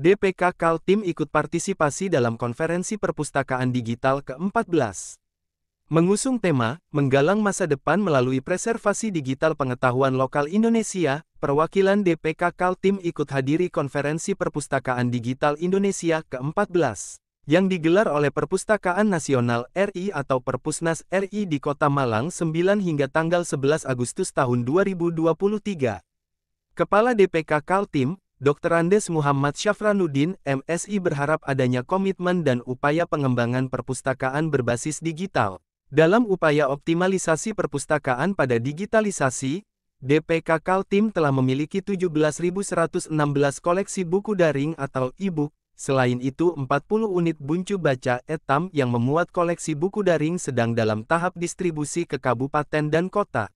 DPK Kaltim ikut partisipasi dalam konferensi perpustakaan digital ke-14. Mengusung tema, Menggalang Masa Depan Melalui Preservasi Digital Pengetahuan Lokal Indonesia, perwakilan DPK Kaltim ikut hadiri konferensi perpustakaan digital Indonesia ke-14 yang digelar oleh Perpustakaan Nasional RI atau Perpusnas RI di Kota Malang 9 hingga tanggal 11 Agustus tahun 2023. Kepala DPK Kaltim, Dr. Andes Muhammad Syafranuddin, MSI berharap adanya komitmen dan upaya pengembangan perpustakaan berbasis digital. Dalam upaya optimalisasi perpustakaan pada digitalisasi, DPK Kaltim telah memiliki 17.116 koleksi buku daring atau e-book, selain itu 40 unit buncu baca etam yang memuat koleksi buku daring sedang dalam tahap distribusi ke kabupaten dan kota.